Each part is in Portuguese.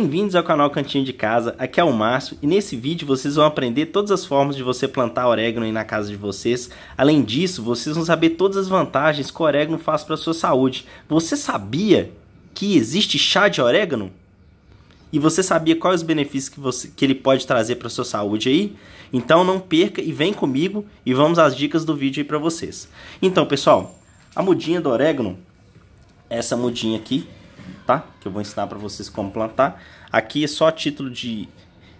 Bem-vindos ao canal Cantinho de Casa, aqui é o Márcio e nesse vídeo vocês vão aprender todas as formas de você plantar orégano aí na casa de vocês. Além disso, vocês vão saber todas as vantagens que o orégano faz para a sua saúde. Você sabia que existe chá de orégano? E você sabia quais os benefícios que, você, que ele pode trazer para a sua saúde aí? Então não perca e vem comigo e vamos às dicas do vídeo aí para vocês. Então pessoal, a mudinha do orégano, essa mudinha aqui, tá? Que eu vou ensinar para vocês como plantar. Aqui é só título de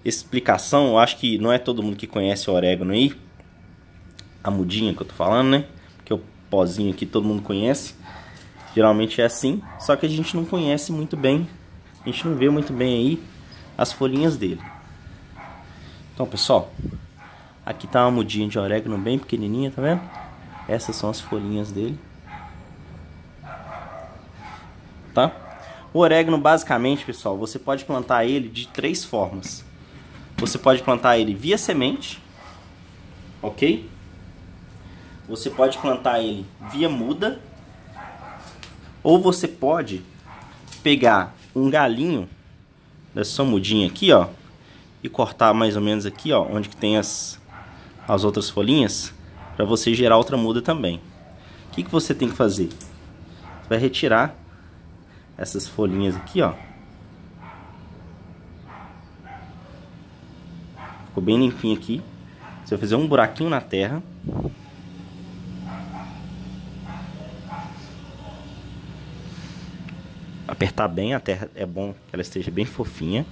explicação, eu acho que não é todo mundo que conhece o orégano aí. A mudinha que eu tô falando, né? Que é o pozinho aqui todo mundo conhece. Geralmente é assim, só que a gente não conhece muito bem, a gente não vê muito bem aí as folhinhas dele. Então, pessoal, aqui tá uma mudinha de orégano bem pequenininha, tá vendo? Essas são as folhinhas dele. Tá? O orégano, basicamente, pessoal, você pode plantar ele de três formas. Você pode plantar ele via semente, ok? Você pode plantar ele via muda, ou você pode pegar um galinho dessa mudinha aqui, ó, e cortar mais ou menos aqui, ó, onde que tem as, as outras folhinhas, para você gerar outra muda também. O que, que você tem que fazer? Você vai retirar essas folhinhas aqui, ó. Ficou bem limpinho aqui. Você vai fazer um buraquinho na terra. Apertar bem a terra é bom que ela esteja bem fofinha.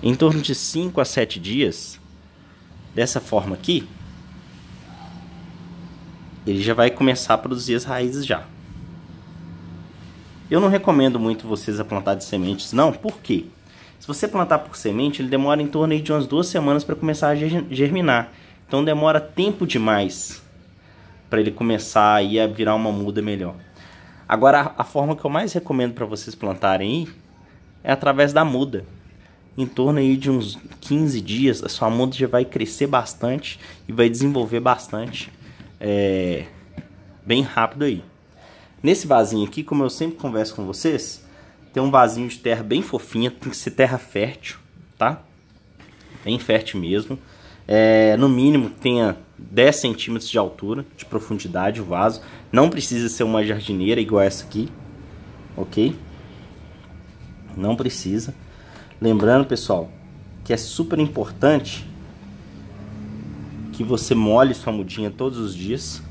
Em torno de 5 a 7 dias, dessa forma aqui, ele já vai começar a produzir as raízes já. Eu não recomendo muito vocês a plantar de sementes não, por quê? Se você plantar por semente, ele demora em torno de umas duas semanas para começar a germinar. Então demora tempo demais para ele começar aí a virar uma muda melhor. Agora, a forma que eu mais recomendo para vocês plantarem é através da muda. Em torno aí de uns 15 dias, a sua muda já vai crescer bastante e vai desenvolver bastante. É, bem rápido aí. Nesse vasinho aqui, como eu sempre converso com vocês, tem um vasinho de terra bem fofinha, tem que ser terra fértil, tá? Bem fértil mesmo. É, no mínimo tenha 10 centímetros de altura, de profundidade o vaso. Não precisa ser uma jardineira igual essa aqui, ok? Não precisa. Lembrando, pessoal, que é super importante que você molhe sua mudinha todos os dias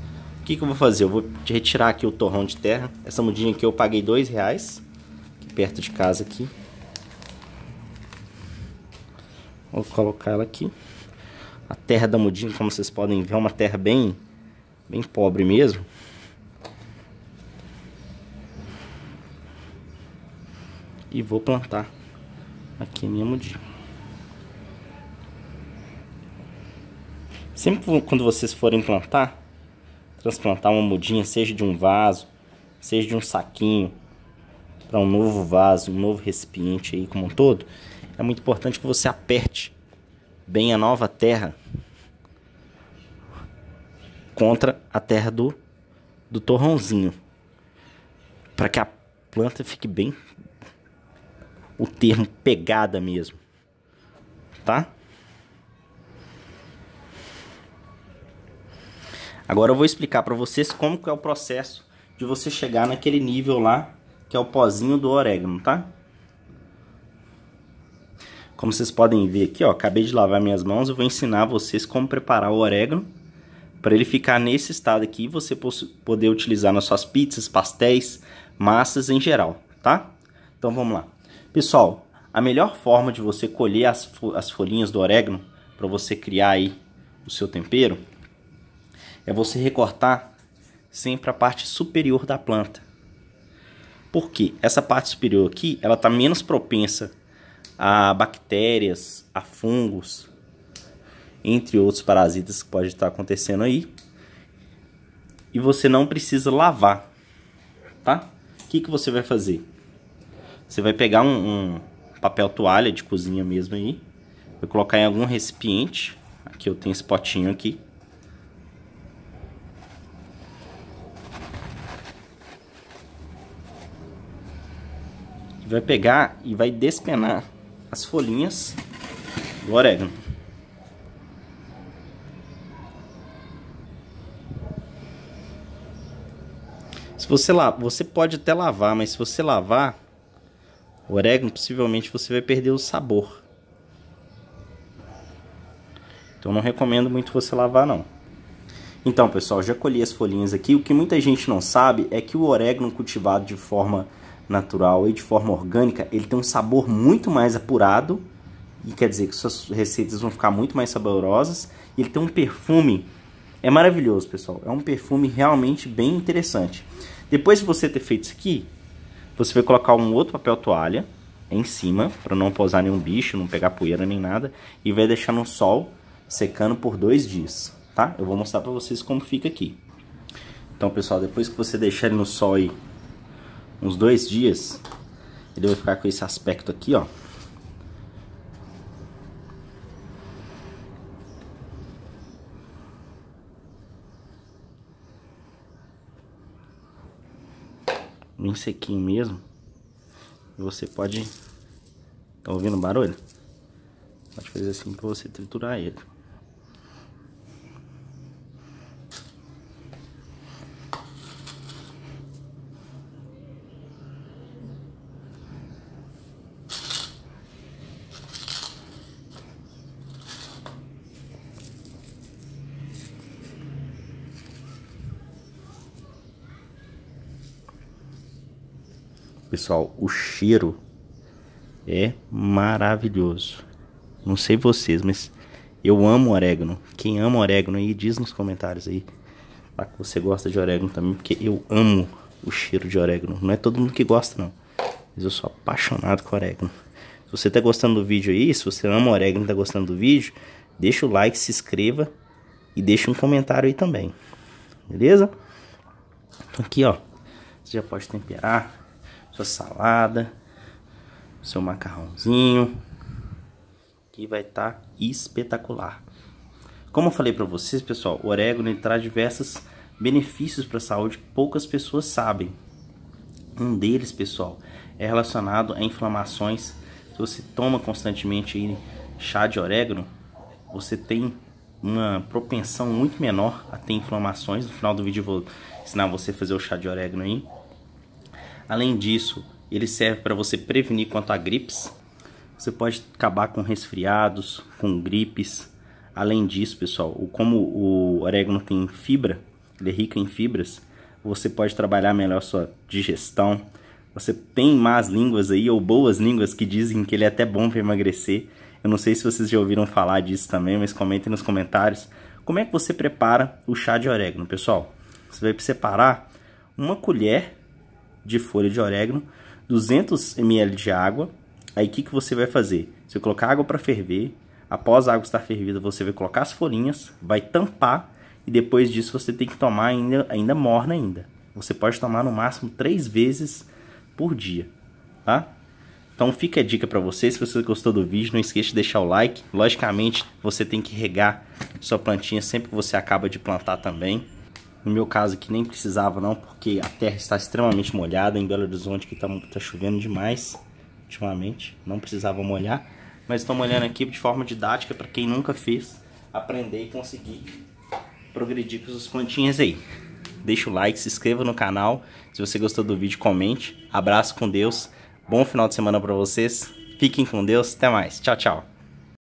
que, que eu vou fazer? Eu vou retirar aqui o torrão de terra. Essa mudinha aqui eu paguei dois reais, perto de casa aqui. Vou colocar ela aqui. A terra da mudinha, como vocês podem ver, é uma terra bem, bem pobre mesmo. E vou plantar aqui a minha mudinha. Sempre quando vocês forem plantar, transplantar uma mudinha, seja de um vaso, seja de um saquinho, para um novo vaso, um novo recipiente aí como um todo, é muito importante que você aperte bem a nova terra contra a terra do, do torrãozinho, para que a planta fique bem o termo pegada mesmo, tá? Agora eu vou explicar para vocês como que é o processo de você chegar naquele nível lá, que é o pozinho do orégano, tá? Como vocês podem ver aqui, ó, acabei de lavar minhas mãos, eu vou ensinar vocês como preparar o orégano para ele ficar nesse estado aqui e você poder utilizar nas suas pizzas, pastéis, massas em geral, tá? Então vamos lá. Pessoal, a melhor forma de você colher as, fo as folhinhas do orégano para você criar aí o seu tempero é você recortar sempre a parte superior da planta. Porque essa parte superior aqui, ela está menos propensa a bactérias, a fungos, entre outros parasitas que pode estar acontecendo aí. E você não precisa lavar, tá? O que, que você vai fazer? Você vai pegar um, um papel toalha de cozinha mesmo aí, vai colocar em algum recipiente. Aqui eu tenho esse potinho aqui. vai pegar e vai despenar as folhinhas do orégano. Se você lá, você pode até lavar, mas se você lavar o orégano, possivelmente você vai perder o sabor. Então não recomendo muito você lavar não. Então, pessoal, já colhi as folhinhas aqui. O que muita gente não sabe é que o orégano cultivado de forma natural e de forma orgânica, ele tem um sabor muito mais apurado, e quer dizer que suas receitas vão ficar muito mais saborosas, e ele tem um perfume, é maravilhoso, pessoal, é um perfume realmente bem interessante. Depois de você ter feito isso aqui, você vai colocar um outro papel toalha em cima, para não pousar nenhum bicho, não pegar poeira nem nada, e vai deixar no sol secando por dois dias, tá? Eu vou mostrar para vocês como fica aqui. Então, pessoal, depois que você deixar ele no sol aí uns dois dias, ele vai ficar com esse aspecto aqui, ó. Bem sequinho mesmo. E você pode... Tá ouvindo o barulho? Pode fazer assim para você triturar ele. Pessoal, o cheiro é maravilhoso. Não sei vocês, mas eu amo orégano. Quem ama orégano aí, diz nos comentários aí. Lá ah, que você gosta de orégano também, porque eu amo o cheiro de orégano. Não é todo mundo que gosta, não. Mas eu sou apaixonado com orégano. Se você tá gostando do vídeo aí, se você ama orégano e tá gostando do vídeo, deixa o like, se inscreva e deixa um comentário aí também. Beleza? Então aqui, ó. Você já pode temperar sua salada, seu macarrãozinho, que vai estar tá espetacular. Como eu falei para vocês, pessoal, o orégano traz diversos benefícios para a saúde que poucas pessoas sabem. Um deles, pessoal, é relacionado a inflamações. Se você toma constantemente chá de orégano, você tem uma propensão muito menor a ter inflamações. No final do vídeo eu vou ensinar você a fazer o chá de orégano aí. Além disso, ele serve para você prevenir quanto a gripes. Você pode acabar com resfriados, com gripes. Além disso, pessoal, como o orégano tem fibra, ele é rico em fibras, você pode trabalhar melhor sua digestão. Você tem más línguas aí, ou boas línguas, que dizem que ele é até bom para emagrecer. Eu não sei se vocês já ouviram falar disso também, mas comentem nos comentários. Como é que você prepara o chá de orégano, pessoal? Você vai separar uma colher de folha de orégano, 200 ml de água. Aí o que, que você vai fazer? Você colocar água para ferver. Após a água estar fervida, você vai colocar as folhinhas, vai tampar e depois disso você tem que tomar ainda, ainda morna ainda. Você pode tomar no máximo três vezes por dia, tá? Então fica a dica para você, se você gostou do vídeo, não esqueça de deixar o like. Logicamente, você tem que regar sua plantinha sempre que você acaba de plantar também. No meu caso que nem precisava não, porque a terra está extremamente molhada em Belo Horizonte, que está tá chovendo demais ultimamente. Não precisava molhar, mas estou molhando aqui de forma didática para quem nunca fez, aprender e conseguir progredir com essas plantinhas aí. Deixa o like, se inscreva no canal. Se você gostou do vídeo, comente. Abraço com Deus. Bom final de semana para vocês. Fiquem com Deus. Até mais. Tchau, tchau.